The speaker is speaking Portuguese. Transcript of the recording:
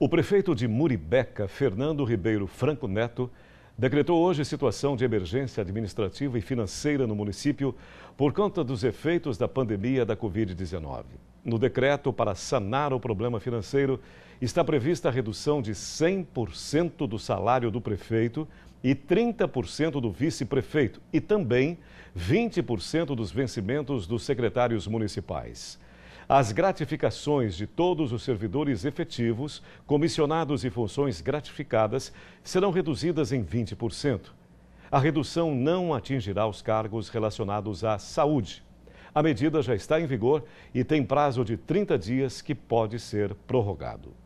O prefeito de Muribeca, Fernando Ribeiro Franco Neto, decretou hoje situação de emergência administrativa e financeira no município por conta dos efeitos da pandemia da Covid-19. No decreto, para sanar o problema financeiro, está prevista a redução de 100% do salário do prefeito e 30% do vice-prefeito e também 20% dos vencimentos dos secretários municipais. As gratificações de todos os servidores efetivos, comissionados e funções gratificadas serão reduzidas em 20%. A redução não atingirá os cargos relacionados à saúde. A medida já está em vigor e tem prazo de 30 dias que pode ser prorrogado.